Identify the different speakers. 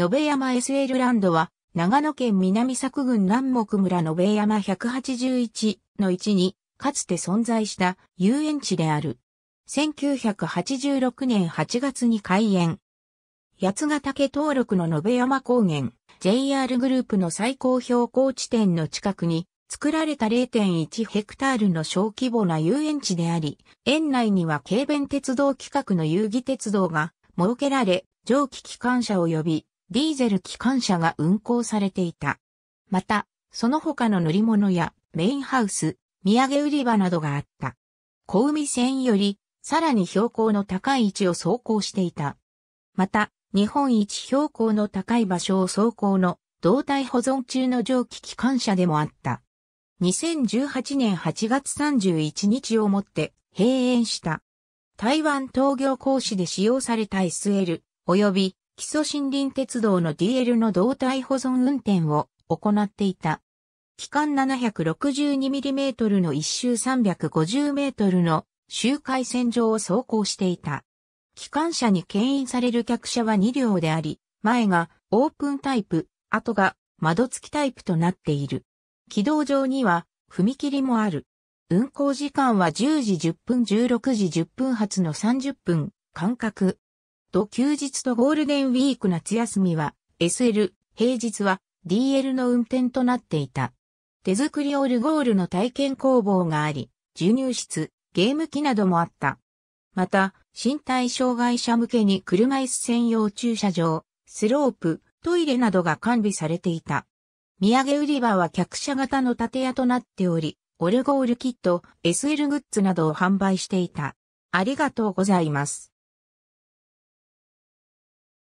Speaker 1: 延山 SL ランドは、長野県
Speaker 2: 南作郡南木村延山181の位置に、かつて存在した遊園地である。1986年8月に開園。八ヶ岳登録の延山高原、JR グループの最高標高地点の近くに、作られた0.1ヘクタールの小規模な遊園地であり、園内には軽便鉄道規格の遊戯鉄道が設けられ、蒸気機関車を呼びディーゼル機関車が運行されていた。また、その他の乗り物やメインハウス、土産売り場などがあった。小海線よりさらに標高の高い位置を走行していた。また、日本一標高の高い場所を走行の動体保存中の蒸気機関車でもあった。2018年8月31日をもって閉園した。台湾東業講師で使用された SL 及び基礎森林鉄道の DL の胴体保存運転を行っていた。機関 762mm の一周 350m の周回線上を走行していた。機関車に牽引される客車は2両であり、前がオープンタイプ、後が窓付きタイプとなっている。軌道上には踏切もある。運行時間は10時10分16時10分発の30分間隔。土休日とゴールデンウィーク夏休みは SL、平日は DL の運転となっていた。手作りオルゴールの体験工房があり、授乳室、ゲーム機などもあった。また、身体障害者向けに車椅子専用駐車場、スロープ、トイレなどが完備されていた。土産売り場は客車型の建屋となっており、オルゴールキット、SL
Speaker 1: グッズなどを販売していた。ありがとうございます。